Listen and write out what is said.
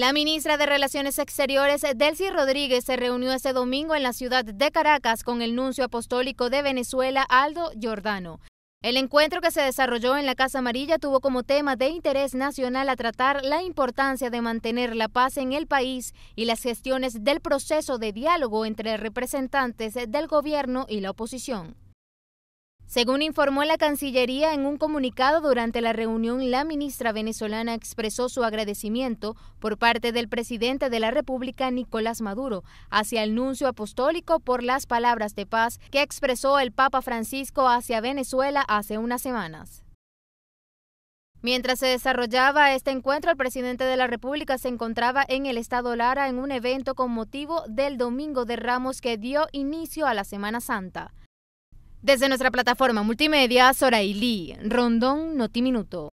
La ministra de Relaciones Exteriores, Delcy Rodríguez, se reunió este domingo en la ciudad de Caracas con el nuncio apostólico de Venezuela, Aldo Giordano. El encuentro que se desarrolló en la Casa Amarilla tuvo como tema de interés nacional a tratar la importancia de mantener la paz en el país y las gestiones del proceso de diálogo entre representantes del gobierno y la oposición. Según informó la Cancillería en un comunicado durante la reunión, la ministra venezolana expresó su agradecimiento por parte del presidente de la República, Nicolás Maduro, hacia el nuncio apostólico por las palabras de paz que expresó el Papa Francisco hacia Venezuela hace unas semanas. Mientras se desarrollaba este encuentro, el presidente de la República se encontraba en el estado Lara en un evento con motivo del Domingo de Ramos que dio inicio a la Semana Santa. Desde nuestra plataforma multimedia, Soraili, Rondón Minuto.